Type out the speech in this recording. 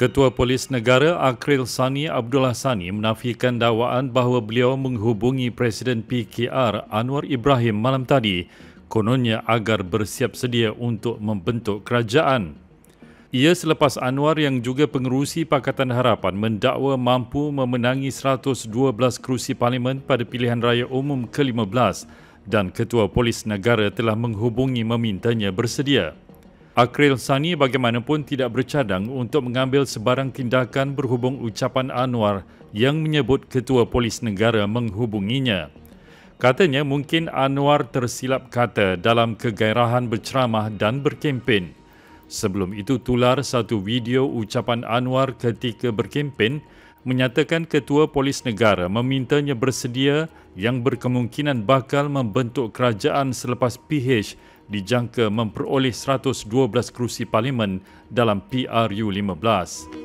Ketua Polis Negara Akril Sani Abdullah Sani menafikan dakwaan bahawa beliau menghubungi Presiden PKR Anwar Ibrahim malam tadi kononnya agar bersiap sedia untuk membentuk kerajaan. Ia selepas Anwar yang juga pengerusi Pakatan Harapan mendakwa mampu memenangi 112 kerusi parlimen pada pilihan raya umum ke-15 dan Ketua Polis Negara telah menghubungi memintanya bersedia. Akril Sani bagaimanapun tidak bercadang untuk mengambil sebarang tindakan berhubung ucapan Anwar yang menyebut ketua polis negara menghubunginya. Katanya mungkin Anwar tersilap kata dalam kegairahan berceramah dan berkempen. Sebelum itu tular satu video ucapan Anwar ketika berkempen menyatakan ketua polis negara memintanya bersedia yang berkemungkinan bakal membentuk kerajaan selepas PH dijangka memperoleh 112 kerusi parlimen dalam PRU 15.